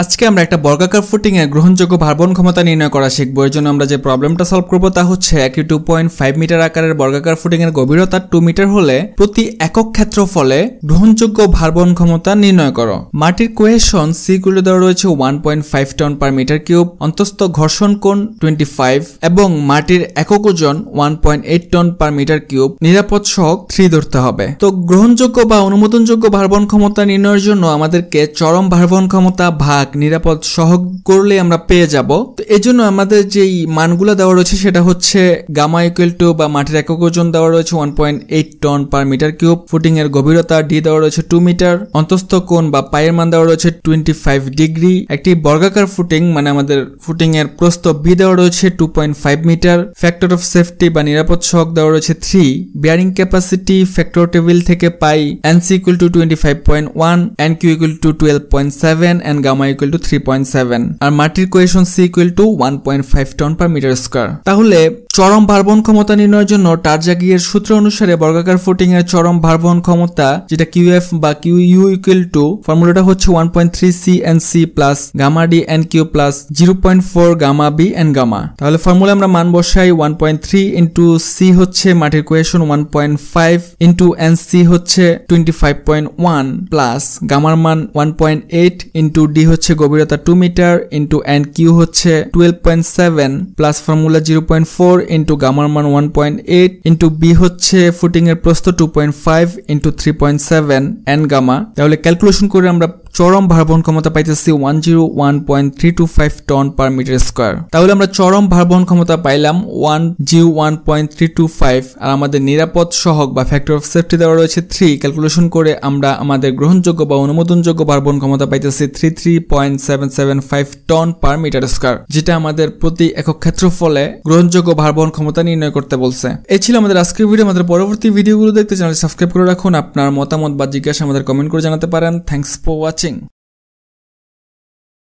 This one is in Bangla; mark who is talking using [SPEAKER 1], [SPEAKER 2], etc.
[SPEAKER 1] আজকে আমরা একটা বর্গাকার ফুটিংয়ে গ্রহণযোগ্য ভারবন ক্ষমতা নির্ণয় করা শিখব এর জন্য আমরা যে প্রবলেমটা সলভ করব তা হচ্ছে একটি টু পয়েন্ট ফাইভ মিটার আকারের বর্গাকার ফুটিংয়ের গভীরতা টু মিটার হলে প্রতি একক ক্ষেত্র ফলে গ্রহণযোগ্য ভারবন ক্ষমতা নির্ণয় করো মাটির কোয়েশন সি গুলো দেওয়া রয়েছে one point five ton per metre cube অন্তস্থ ঘর্ষণ কোণ টোয়েন্টি ফাইভ এবং মাটির একক ওজন one point eight ton per metre cube নিরাপদ সহক থ্রি ধরতে হবে তো গ্রহণযোগ্য বা অনুমোদনযোগ্য ভারবন ক্ষমতা নির্ণয়ের জন্য আমাদেরকে চরম ভারবন ক্ষমতা ভাগ নিরাপদ সহগ করলে আমরা পেয়ে যাব তো এই জন্য আমাদের যেই মানগুলো দেওয়া রয়েছে সেটা হচ্ছে গামা ইকুয়াল টু বা মাটির একক ওজন দেওয়া রয়েছে one point eight ton per metre cube footing এর গভীরতা ডি দেওয়া রয়েছে টু মিটার অন্তস্থ কোণ বা পায়ের মান দেওয়া রয়েছে টোয়েন্টি ফাইভ ডিগ্রি একটি বর্গাকার ফুটিং মানে আমাদের ফুটিং এর প্রস্ত বি দেওয়া রয়েছে two point five metre factor of safety বা নিরাপদ সহক দেওয়া রয়েছে three bearing capacity factor table থেকে পাই NC equal to twenty five point one N Q equal to twelve point seven and gamma equal to three point seven আর মাটির cohesion C equal to one point five ton per metre square তাহলে চরম ভারবহন ক্ষমতা নির্ণয়ের জন্য টার্জাগিয়ের সূত্র অনুসারে বর্গাকার ফুটিং এর চরম ভারবহন ক্ষমতা যেটা কিউ এফ বা কিউ ইউ ইকুয়াল টু ফর্মুলাটা হচ্ছে one point three C N C plus gamma D N Q plus zero point four gamma B N gamma তাহলে ফর্মুলা আমরা মান বসাই one point three into C হচ্ছে মাটির cohesion one point five into N C হচ্ছে twenty five point one plus গামার মান one point eight into D হচ্ছে গভীরতা two metre into N Q হচ্ছে twelve point seven plus formula zero point four into গামার মান one point eight into B হচ্ছে ফুটিংয়ের প্রস্থ two point five into three point seven and gamma তাহলে ক্যালকুলেশন করে আমরা চরম ভারবহন ক্ষমতা পাইতেছি one zero one point three two five ton per metre square তাহলে আমরা চরম ভারবহন ক্ষমতা পাইলাম one zero one point three two five আর আমাদের নিরাপদ সহক বা ফ্যাক্টর অফ সেফটি দেওয়া রয়েছে থ্রি ক্যালকুলেশন করে আমরা আমাদের গ্রহণযোগ্য বা অনুমোদনযোগ্য ভারবহন ক্ষমতা পাইতেছি three three point seven seven five ton per metre square যেটা আমাদের প্রতি একক ক্ষেত্রফলে গ্রহণযোগ্য ভারবহন ক্ষমতা নির্ণয় করতে বলছে এ ছিল আমাদের আজকের ভিডিও আমাদের পরবর্তী ভিডিওগুলো দেখতে চ্যানেল সাবস্ক্রাইব করে রাখুন আপনার মতামত বা জিজ্ঞাসা আমাদের কমেন্ট করে জানাতে পারেন থ্যাংকস ফর ওয়াচিং watching.